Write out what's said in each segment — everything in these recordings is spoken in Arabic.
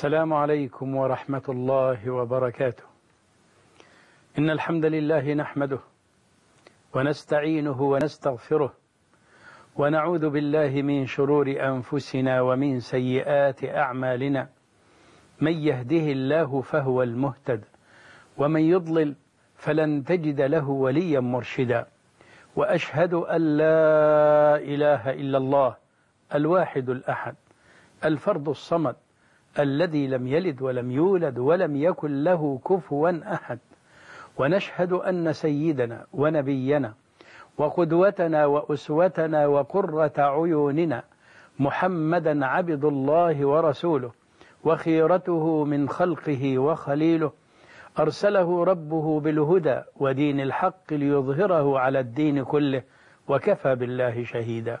السلام عليكم ورحمة الله وبركاته إن الحمد لله نحمده ونستعينه ونستغفره ونعوذ بالله من شرور أنفسنا ومن سيئات أعمالنا من يهده الله فهو المهتد ومن يضلل فلن تجد له وليا مرشدا وأشهد أن لا إله إلا الله الواحد الأحد الفرد الصمد الذي لم يلد ولم يولد ولم يكن له كفوا أحد ونشهد أن سيدنا ونبينا وقدوتنا وأسوتنا وقرة عيوننا محمدا عبد الله ورسوله وخيرته من خلقه وخليله أرسله ربه بالهدى ودين الحق ليظهره على الدين كله وكفى بالله شهيدا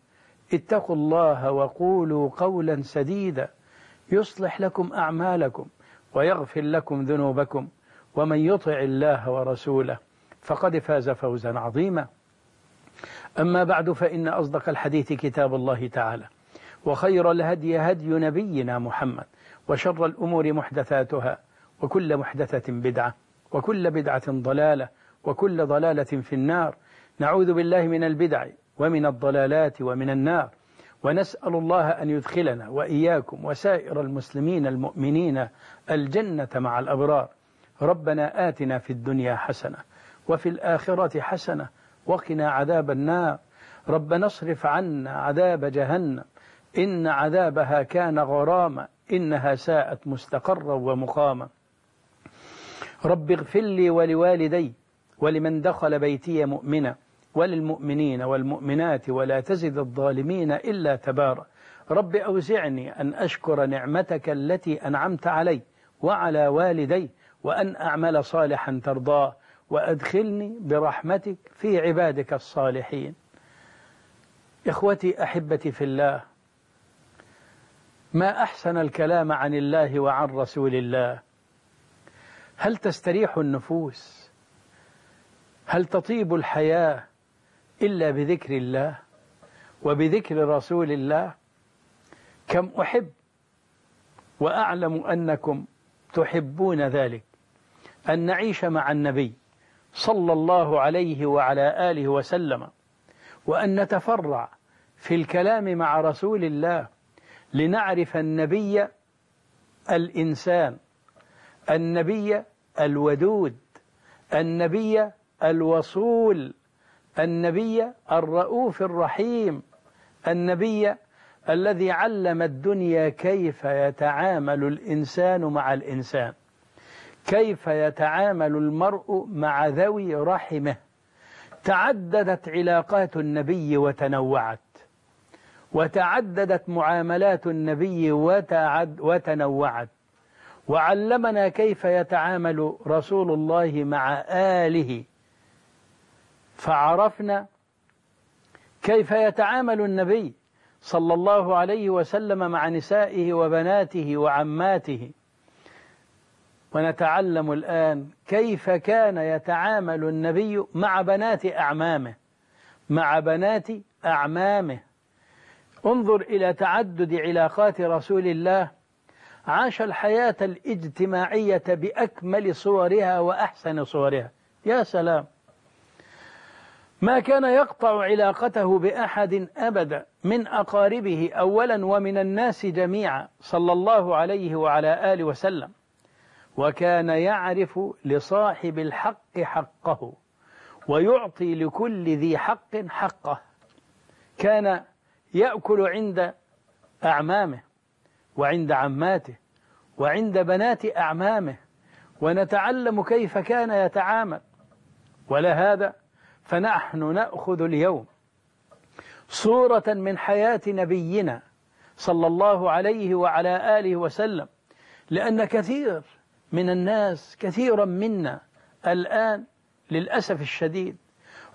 اتقوا الله وقولوا قولا سديدا يصلح لكم أعمالكم ويغفر لكم ذنوبكم ومن يطع الله ورسوله فقد فاز فوزا عظيما أما بعد فإن أصدق الحديث كتاب الله تعالى وخير الهدي هدي نبينا محمد وشر الأمور محدثاتها وكل محدثة بدعة وكل بدعة ضلالة وكل ضلالة في النار نعوذ بالله من البدع ومن الضلالات ومن النار ونسأل الله أن يدخلنا وإياكم وسائر المسلمين المؤمنين الجنة مع الأبرار ربنا آتنا في الدنيا حسنة وفي الآخرة حسنة وقنا عذاب النار ربنا اصرف عنا عذاب جهنم إن عذابها كان غراما إنها ساءت مستقرا ومقاما رب اغفر لي ولوالدي ولمن دخل بيتي مؤمنا وللمؤمنين والمؤمنات ولا تزد الظالمين إلا تبارا رب أوزعني أن أشكر نعمتك التي أنعمت علي وعلى والدي وأن أعمل صالحا ترضاه وأدخلني برحمتك في عبادك الصالحين إخوتي أحبتي في الله ما أحسن الكلام عن الله وعن رسول الله هل تستريح النفوس هل تطيب الحياه إلا بذكر الله وبذكر رسول الله كم أحب وأعلم أنكم تحبون ذلك أن نعيش مع النبي صلى الله عليه وعلى آله وسلم وأن نتفرع في الكلام مع رسول الله لنعرف النبي الإنسان النبي الودود النبي الوصول النبي الرؤوف الرحيم النبي الذي علم الدنيا كيف يتعامل الإنسان مع الإنسان كيف يتعامل المرء مع ذوي رحمه تعددت علاقات النبي وتنوعت وتعددت معاملات النبي وتعد وتنوعت وعلمنا كيف يتعامل رسول الله مع آله فعرفنا كيف يتعامل النبي صلى الله عليه وسلم مع نسائه وبناته وعماته ونتعلم الآن كيف كان يتعامل النبي مع بنات أعمامه مع بنات أعمامه انظر إلى تعدد علاقات رسول الله عاش الحياة الاجتماعية بأكمل صورها وأحسن صورها يا سلام ما كان يقطع علاقته بأحد أبدا من أقاربه أولا ومن الناس جميعا صلى الله عليه وعلى آله وسلم وكان يعرف لصاحب الحق حقه ويعطي لكل ذي حق حقه كان يأكل عند أعمامه وعند عماته وعند بنات أعمامه ونتعلم كيف كان يتعامل ولهذا هذا فنحن نأخذ اليوم صورة من حياة نبينا صلى الله عليه وعلى آله وسلم لأن كثير من الناس كثيرا منا الآن للأسف الشديد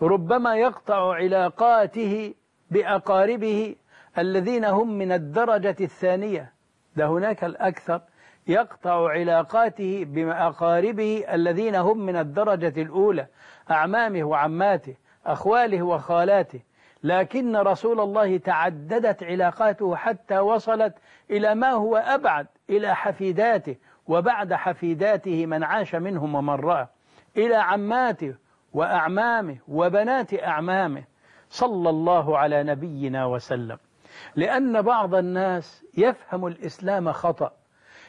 ربما يقطع علاقاته بأقاربه الذين هم من الدرجة الثانية ده هناك الأكثر يقطع علاقاته بأقاربه الذين هم من الدرجة الأولى أعمامه وعماته أخواله وخالاته لكن رسول الله تعددت علاقاته حتى وصلت إلى ما هو أبعد إلى حفيداته وبعد حفيداته من عاش منهم ومن رأى إلى عماته وأعمامه وبنات أعمامه صلى الله على نبينا وسلم لأن بعض الناس يفهم الإسلام خطأ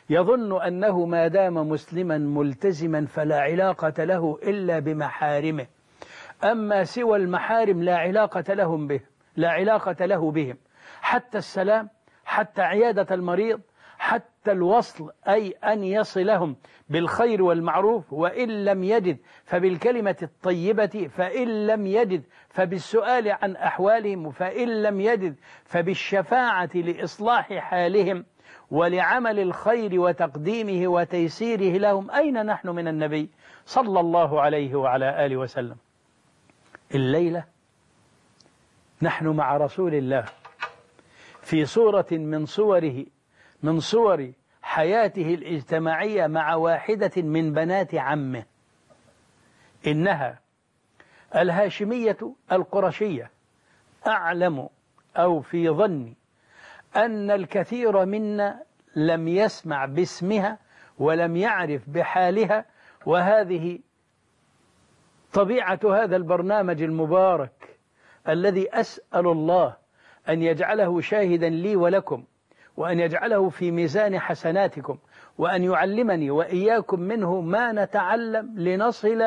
يظن أنه ما دام مسلما ملتزما فلا علاقة له إلا بمحارمه أما سوى المحارم لا علاقة لهم به لا علاقة له بهم حتى السلام حتى عيادة المريض حتى الوصل أي أن يصلهم بالخير والمعروف وإن لم يجد فبالكلمة الطيبة فإن لم يجد فبالسؤال عن أحوالهم فإن لم يجد فبالشفاعة لإصلاح حالهم ولعمل الخير وتقديمه وتيسيره لهم أين نحن من النبي صلى الله عليه وعلى آله وسلم الليلة نحن مع رسول الله في صورة من صوره من صور حياته الاجتماعية مع واحدة من بنات عمه إنها الهاشمية القرشية أعلم أو في ظني أن الكثير منا لم يسمع باسمها ولم يعرف بحالها وهذه طبيعة هذا البرنامج المبارك الذي أسأل الله أن يجعله شاهدا لي ولكم وأن يجعله في ميزان حسناتكم وأن يعلمني وإياكم منه ما نتعلم لنصل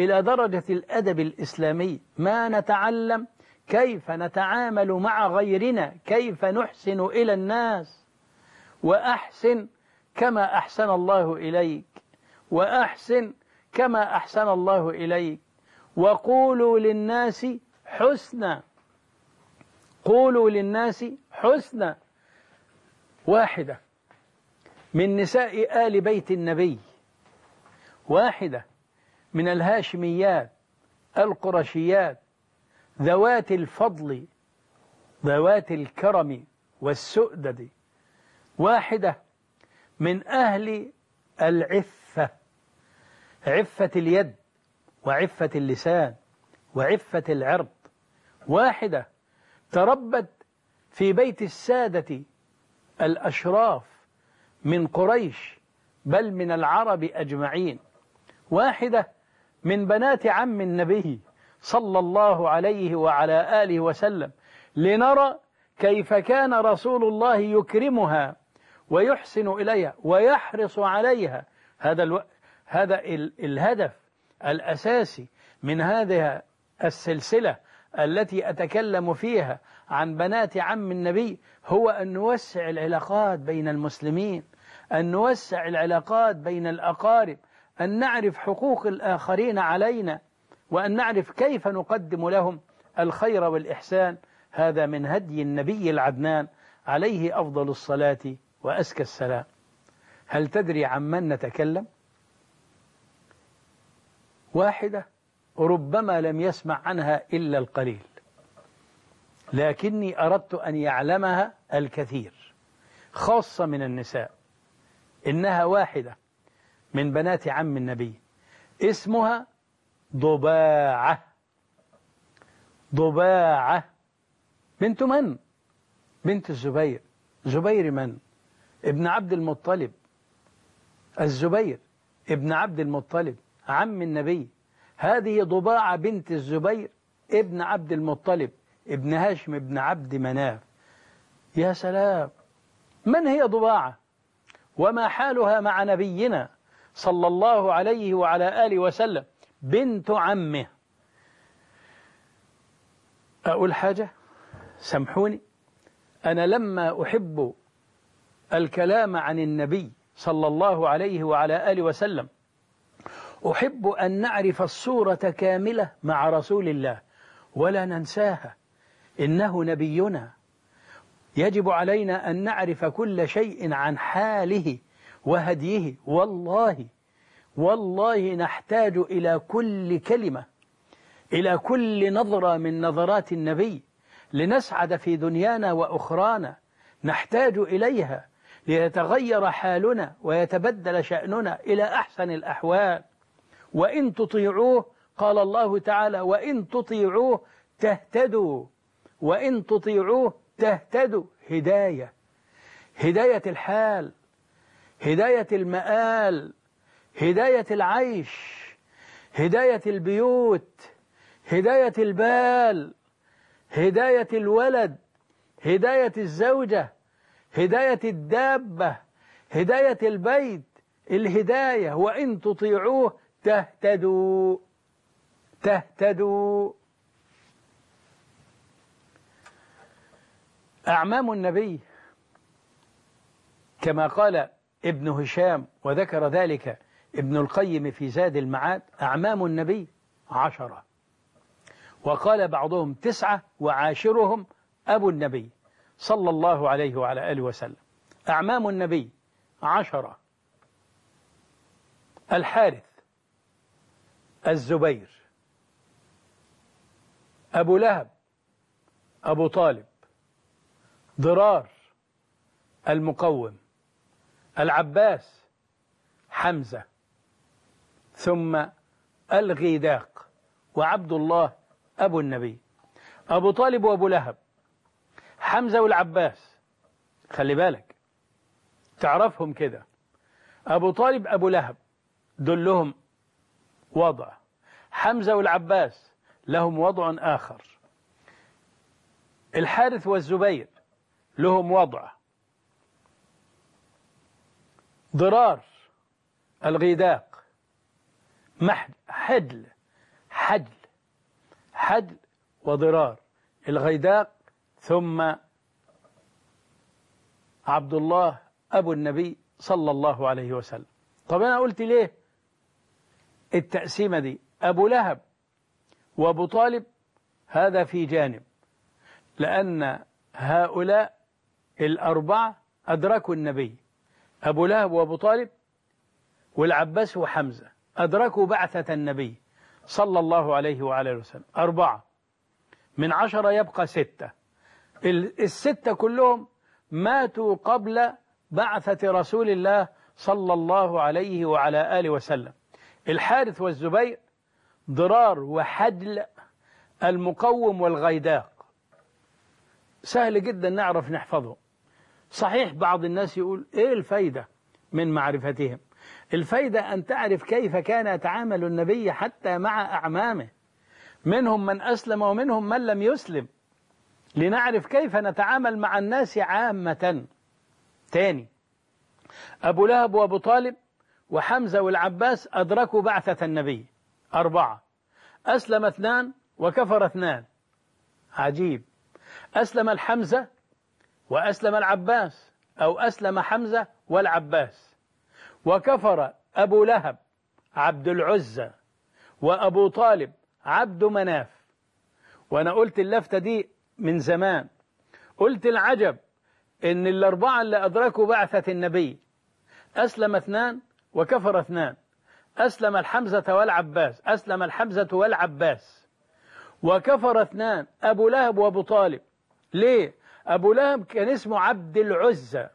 إلى درجة الأدب الإسلامي ما نتعلم كيف نتعامل مع غيرنا كيف نحسن إلى الناس وأحسن كما أحسن الله إليك وأحسن كما أحسن الله إليك وقولوا للناس حسنا قولوا للناس حسنا واحدة من نساء آل بيت النبي واحدة من الهاشميات القرشيات ذوات الفضل ذوات الكرم والسؤدد واحدة من أهل العفة عفة اليد وعفة اللسان وعفة العرض واحدة تربت في بيت السادة الأشراف من قريش بل من العرب أجمعين واحدة من بنات عم النبي صلى الله عليه وعلى آله وسلم لنرى كيف كان رسول الله يكرمها ويحسن إليها ويحرص عليها هذا الو... هذا الهدف الأساسي من هذه السلسلة التي أتكلم فيها عن بنات عم النبي هو أن نوسع العلاقات بين المسلمين أن نوسع العلاقات بين الأقارب أن نعرف حقوق الآخرين علينا وأن نعرف كيف نقدم لهم الخير والإحسان هذا من هدي النبي العدنان عليه أفضل الصلاة وأزكى السلام هل تدري عن من نتكلم واحدة ربما لم يسمع عنها إلا القليل لكني أردت أن يعلمها الكثير خاصة من النساء إنها واحدة من بنات عم النبي اسمها ضباعة ضباعة بنت من؟ بنت الزبير زبير من؟ ابن عبد المطلب الزبير ابن عبد المطلب عم النبي هذه ضباعة بنت الزبير ابن عبد المطلب ابن هاشم ابن عبد مناف يا سلام من هي ضباعة وما حالها مع نبينا صلى الله عليه وعلى آله وسلم بنت عمه أقول حاجة سامحوني أنا لما أحب الكلام عن النبي صلى الله عليه وعلى آله وسلم أحب أن نعرف الصورة كاملة مع رسول الله ولا ننساها إنه نبينا يجب علينا أن نعرف كل شيء عن حاله وهديه والله والله نحتاج إلى كل كلمة إلى كل نظرة من نظرات النبي لنسعد في دنيانا وأخرانا نحتاج إليها ليتغير حالنا ويتبدل شأننا إلى أحسن الأحوال وإن تطيعوه قال الله تعالى وإن تطيعوه تهتدوا وإن تطيعوه تهتدوا هداية هداية الحال هداية المآل هداية العيش هداية البيوت هداية البال هداية الولد هداية الزوجة هداية الدابة هداية البيت الهداية وإن تطيعوه تهتدوا تهتدوا أعمام النبي كما قال ابن هشام وذكر ذلك ابن القيم في زاد المعاد أعمام النبي عشرة وقال بعضهم تسعة وعاشرهم أبو النبي صلى الله عليه وعلى آله وسلم أعمام النبي عشرة الحارث الزبير أبو لهب أبو طالب ضرار المقوم العباس حمزة ثم الغيداق وعبد الله أبو النبي أبو طالب وأبو لهب حمزة والعباس خلي بالك تعرفهم كده أبو طالب أبو لهب دول لهم وضع حمزة والعباس لهم وضع آخر الحارث والزبير لهم وضع ضرار الغيداق محد حدل حدل حدل وضرار الغيداق ثم عبد الله أبو النبي صلى الله عليه وسلم طب أنا قلت ليه التقسيمة دي أبو لهب وأبو طالب هذا في جانب لأن هؤلاء الأربعة أدركوا النبي أبو لهب وأبو طالب والعباس وحمزة أدركوا بعثة النبي صلى الله عليه وعلى وسلم أربعة من عشرة يبقى ستة الستة كلهم ماتوا قبل بعثة رسول الله صلى الله عليه وعلى آله وسلم الحارث والزبير ضرار وحدل المقوم والغيداق سهل جدا نعرف نحفظه صحيح بعض الناس يقول ايه الفايدة من معرفتهم الفايدة أن تعرف كيف كان يتعامل النبي حتى مع أعمامه منهم من أسلم ومنهم من لم يسلم لنعرف كيف نتعامل مع الناس عامة تاني أبو لهب وأبو طالب وحمزة والعباس أدركوا بعثة النبي أربعة أسلم اثنان وكفر اثنان عجيب أسلم الحمزة وأسلم العباس أو أسلم حمزة والعباس وكفر أبو لهب عبد العزة وأبو طالب عبد مناف وأنا قلت اللفتة دي من زمان قلت العجب إن الأربعة اللي أدركوا بعثة النبي أسلم اثنان وكفر اثنان أسلم الحمزة والعباس أسلم الحمزة والعباس وكفر اثنان أبو لهب وأبو طالب ليه؟ أبو لهب كان اسمه عبد العزة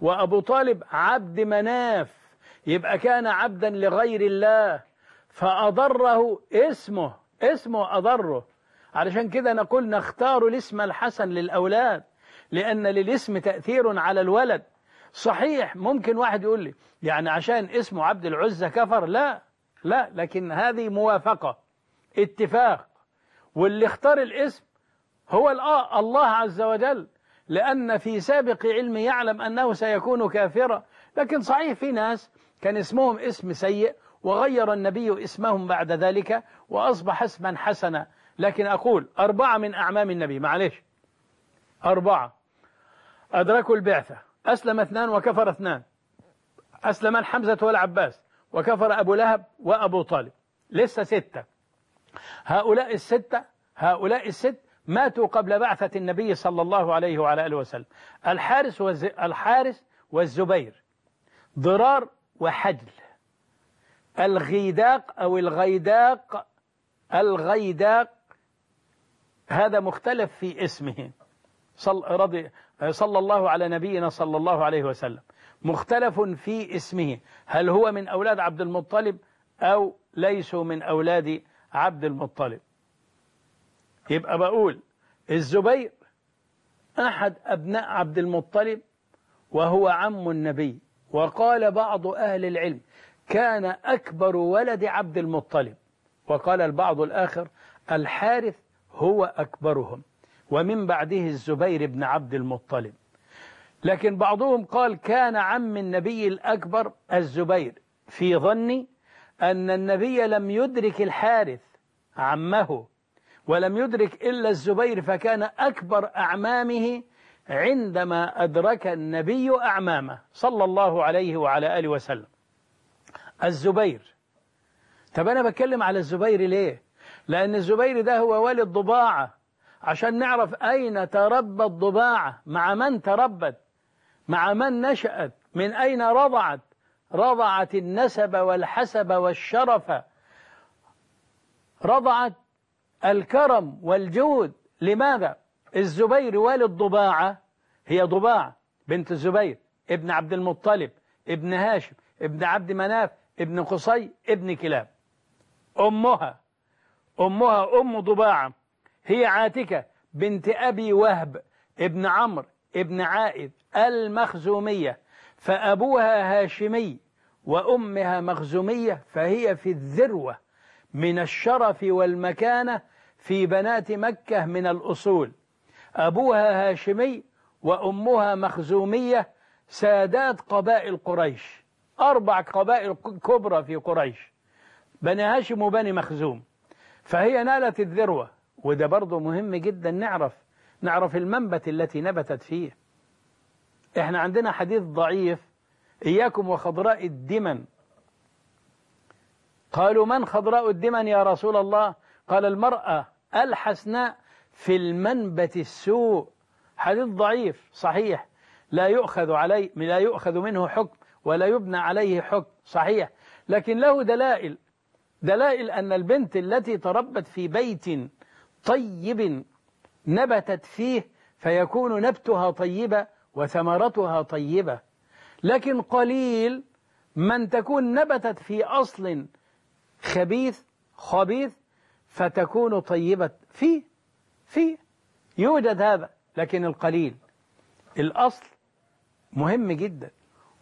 وأبو طالب عبد مناف يبقى كان عبدا لغير الله فأضره اسمه اسمه أضره علشان كده نقول نختار الاسم الحسن للأولاد لأن للاسم تأثير على الولد صحيح ممكن واحد يقول لي يعني عشان اسمه عبد العزة كفر لا لا لكن هذه موافقة اتفاق واللي اختار الاسم هو آه، الله عز وجل لأن في سابق علم يعلم أنه سيكون كافرا لكن صحيح في ناس كان اسمهم اسم سيء وغير النبي اسمهم بعد ذلك وأصبح اسما حسنا لكن أقول أربعة من أعمام النبي معلش أربعة أدركوا البعثة أسلم اثنان وكفر اثنان أسلم حمزة والعباس وكفر أبو لهب وأبو طالب لسه ستة هؤلاء الستة هؤلاء الست ماتوا قبل بعثة النبي صلى الله عليه وعلى آله وسلم الحارس والز... الحارس والزبير ضرار وحدل الغيداق أو الغيداق الغيداق هذا مختلف في اسمه صل رضي صلى الله على نبينا صلى الله عليه وسلم مختلف في اسمه هل هو من أولاد عبد المطلب أو ليسوا من أولاد عبد المطلب يبقى بقول الزبير أحد أبناء عبد المطلب وهو عم النبي وقال بعض أهل العلم كان أكبر ولد عبد المطلب وقال البعض الآخر الحارث هو أكبرهم ومن بعده الزبير بن عبد المطلب لكن بعضهم قال كان عم النبي الأكبر الزبير في ظني أن النبي لم يدرك الحارث عمه ولم يدرك إلا الزبير فكان أكبر أعمامه عندما أدرك النبي أعمامه صلى الله عليه وعلى آله وسلم الزبير طب أنا بتكلم على الزبير ليه لأن الزبير ده هو والد ضباعة عشان نعرف أين تربى الضباعة مع من تربت مع من نشأت من أين رضعت رضعت النسب والحسب والشرف رضعت الكرم والجود لماذا الزبير والد ضباعة هي ضباعة بنت الزبير ابن عبد المطلب ابن هاشم ابن عبد مناف ابن قصي ابن كلاب أمها أمها أم ضباعة هي عاتكة بنت أبي وهب ابن عمرو ابن عائد المخزومية فأبوها هاشمي وأمها مخزومية فهي في الذروة من الشرف والمكانة في بنات مكة من الأصول أبوها هاشمي وأمها مخزومية سادات قبائل قريش أربع قبائل كبرى في قريش بني هاشم وبني مخزوم فهي نالت الذروة وده برضه مهم جدا نعرف نعرف المنبت التي نبتت فيه احنا عندنا حديث ضعيف إياكم وخضراء الدمن قالوا من خضراء الدمن يا رسول الله قال المرأة الحسناء في المنبت السوء حديث ضعيف صحيح لا يؤخذ عليه لا يؤخذ منه حكم ولا يبنى عليه حكم صحيح لكن له دلائل دلائل أن البنت التي تربت في بيت طيب نبتت فيه فيكون نبتها طيبة وثمرتها طيبة لكن قليل من تكون نبتت في أصل خبيث خبيث فتكون طيبة فيه في يوجد هذا لكن القليل الأصل مهم جدا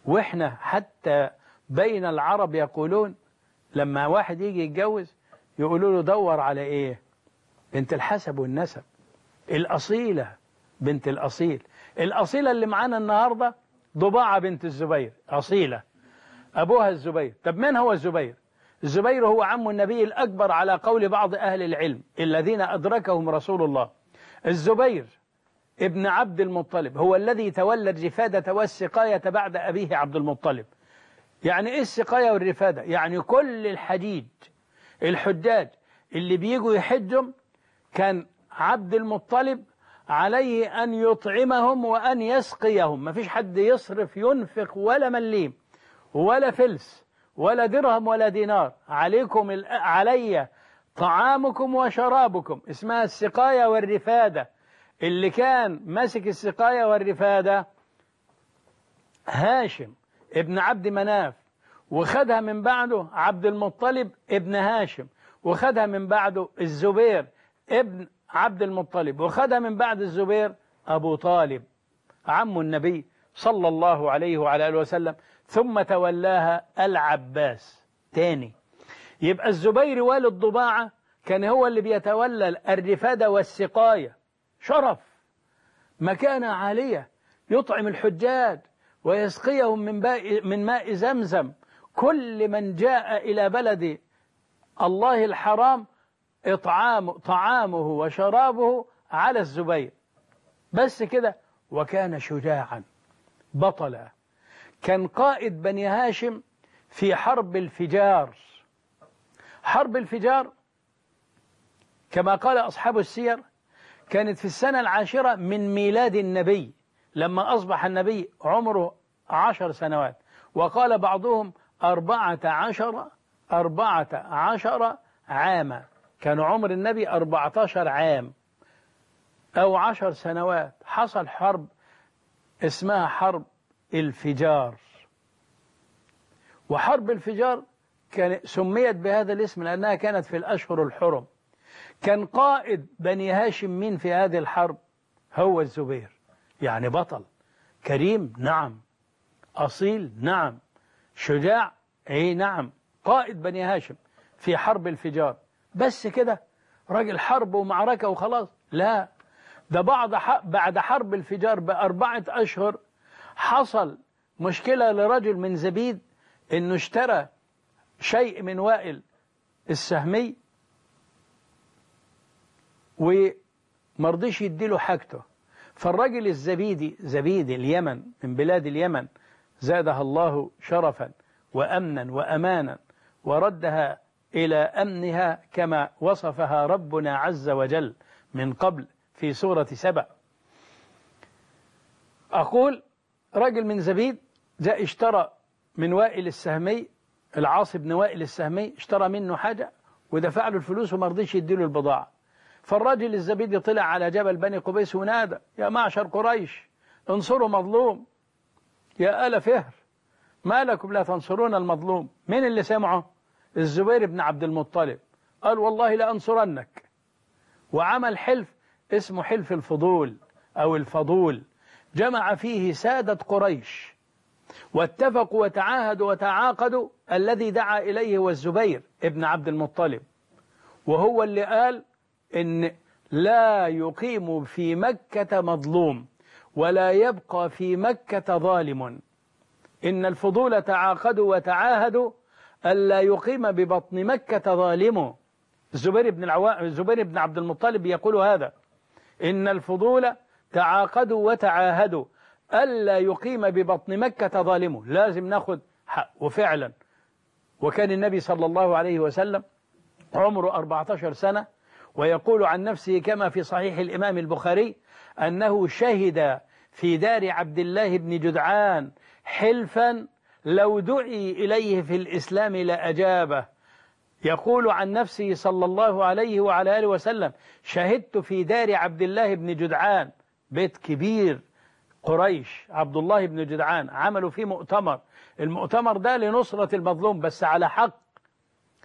وإحنا حتى بين العرب يقولون لما واحد يجي يتجوز يقولوا له دور على إيه بنت الحسب والنسب الأصيلة بنت الأصيل الأصيلة اللي معانا النهاردة ضباعة بنت الزبير أصيلة أبوها الزبير طب من هو الزبير الزبير هو عم النبي الأكبر على قول بعض أهل العلم الذين أدركهم رسول الله الزبير ابن عبد المطلب هو الذي تولى الرفادة والسقاية بعد أبيه عبد المطلب يعني إيه السقاية والرفادة يعني كل الحديد الحداد اللي بيجوا يحدهم كان عبد المطلب عليه أن يطعمهم وأن يسقيهم ما فيش حد يصرف ينفق ولا مليم ولا فلس ولا درهم ولا دينار عليكم علي طعامكم وشرابكم اسمها السقاية والرفادة اللي كان ماسك السقاية والرفادة هاشم ابن عبد مناف وخدها من بعده عبد المطلب ابن هاشم وخدها من بعده الزبير ابن عبد المطلب وخدها من بعد الزبير أبو طالب عم النبي صلى الله عليه وعلى آله وسلم ثم تولاها العباس تاني يبقى الزبير والد ضباعة كان هو اللي بيتولى الرفادة والسقاية شرف مكانة عالية يطعم الحجاج ويسقيهم من, من ماء زمزم كل من جاء إلى بلد الله الحرام إطعام طعامه وشرابه على الزبير بس كده وكان شجاعا بطلا كان قائد بني هاشم في حرب الفجار حرب الفجار كما قال أصحاب السير كانت في السنة العاشرة من ميلاد النبي لما أصبح النبي عمره عشر سنوات وقال بعضهم أربعة عشر أربعة عشر عاما كان عمر النبي أربعة عشر عام أو عشر سنوات حصل حرب اسمها حرب الفجار وحرب الفجار كان سميت بهذا الاسم لأنها كانت في الأشهر الحرم كان قائد بني هاشم مين في هذه الحرب هو الزبير يعني بطل كريم نعم أصيل نعم شجاع اي نعم قائد بني هاشم في حرب الفجار بس كده راجل حرب ومعركة وخلاص لا ده بعد بعد حرب الفجار بأربعة أشهر حصل مشكلة لرجل من زبيد أنه اشترى شيء من وائل السهمي ومرضيش يديله حاجته فالرجل الزبيدي زبيد اليمن من بلاد اليمن زادها الله شرفا وأمنا وأمانا وردها إلى أمنها كما وصفها ربنا عز وجل من قبل في سورة سبع أقول راجل من زبيد جاء اشترى من وائل السهمي العاصي بن وائل السهمي اشترى منه حاجة ودفع له الفلوس وما رضيش يديله البضاعة فالراجل الزبيدي طلع على جبل بني قبيس ونادى يا معشر قريش انصروا مظلوم يا آل فهر ما لكم لا تنصرون المظلوم مين اللي سمعه الزبير بن عبد المطلب قال والله لأنصرنك وعمل حلف اسمه حلف الفضول أو الفضول جمع فيه سادة قريش واتفقوا وتعاهدوا وتعاقدوا الذي دعا إليه هو الزبير ابن عبد المطلب وهو اللي قال إن لا يقيم في مكة مظلوم ولا يبقى في مكة ظالم إن الفضول تعاقدوا وتعاهدوا ألا يقيم ببطن مكة ظالم الزبير بن, العوا... الزبير بن عبد المطلب يقول هذا إن الفضول تعاقدوا وتعاهدوا ألا يقيم ببطن مكة ظالمه لازم ناخد حق وفعلا وكان النبي صلى الله عليه وسلم عمره 14 سنة ويقول عن نفسه كما في صحيح الإمام البخاري أنه شهد في دار عبد الله بن جدعان حلفا لو دعي إليه في الإسلام لأجابه يقول عن نفسه صلى الله عليه وعلى آله وسلم شهدت في دار عبد الله بن جدعان بيت كبير قريش عبد الله بن جدعان عملوا فيه مؤتمر المؤتمر ده لنصرة المظلوم بس على حق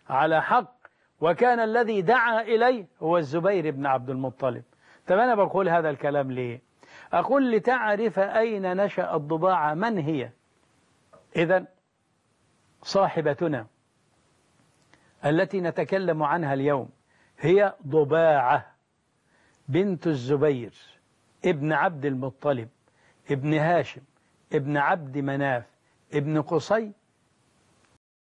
على حق وكان الذي دعا إليه هو الزبير بن عبد المطلب طب أنا بقول هذا الكلام ليه أقول لتعرف أين نشأ الضباعة من هي إذا صاحبتنا التي نتكلم عنها اليوم هي ضباعة بنت الزبير ابن عبد المطلب ابن هاشم ابن عبد مناف ابن قصي